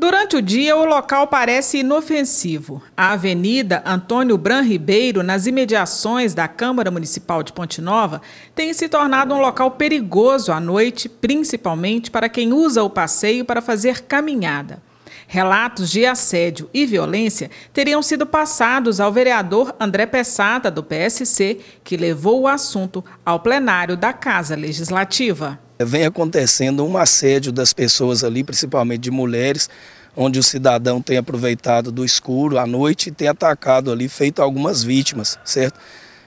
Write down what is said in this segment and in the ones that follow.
Durante o dia, o local parece inofensivo. A Avenida Antônio Bran Ribeiro, nas imediações da Câmara Municipal de Ponte Nova, tem se tornado um local perigoso à noite, principalmente para quem usa o passeio para fazer caminhada. Relatos de assédio e violência teriam sido passados ao vereador André Pessada, do PSC, que levou o assunto ao plenário da Casa Legislativa. Vem acontecendo um assédio das pessoas ali, principalmente de mulheres, onde o cidadão tem aproveitado do escuro à noite e tem atacado ali, feito algumas vítimas, certo?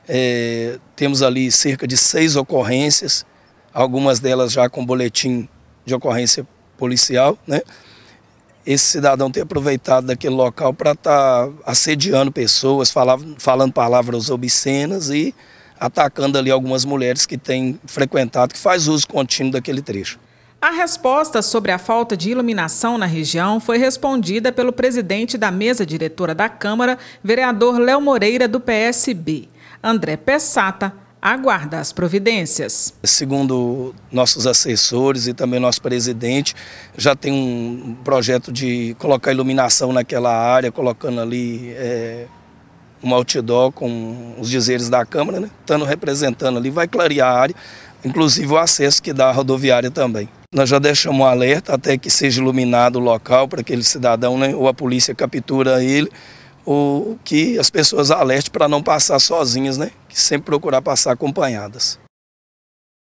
É, temos ali cerca de seis ocorrências, algumas delas já com boletim de ocorrência policial, né? Esse cidadão tem aproveitado daquele local para estar tá assediando pessoas, falava, falando palavras obscenas e atacando ali algumas mulheres que têm frequentado, que faz uso contínuo daquele trecho. A resposta sobre a falta de iluminação na região foi respondida pelo presidente da mesa diretora da Câmara, vereador Léo Moreira, do PSB. André Pessata aguarda as providências. Segundo nossos assessores e também nosso presidente, já tem um projeto de colocar iluminação naquela área, colocando ali é, um outdoor com os dizeres da Câmara, né? Estando representando ali, vai clarear a área, inclusive o acesso que dá à rodoviária também. Nós já deixamos um alerta até que seja iluminado o local para aquele cidadão, né? ou a polícia captura ele, ou que as pessoas alertem para não passar sozinhas, né? Que sempre procurar passar acompanhadas.